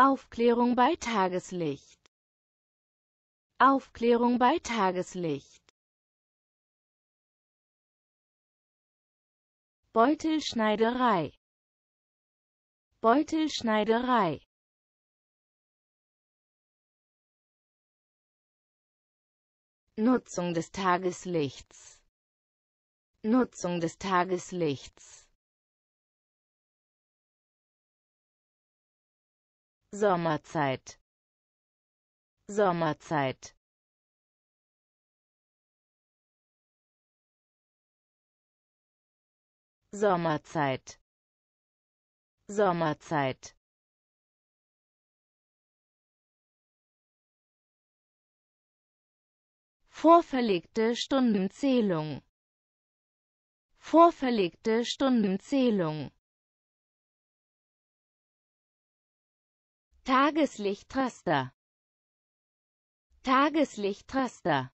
Aufklärung bei Tageslicht. Aufklärung bei Tageslicht. Beutelschneiderei. Beutelschneiderei. Nutzung des Tageslichts. Nutzung des Tageslichts Sommerzeit Sommerzeit Sommerzeit Sommerzeit Vorverlegte Stundenzählung Vorverlegte Stundenzählung Tageslichtraster Tageslichtraster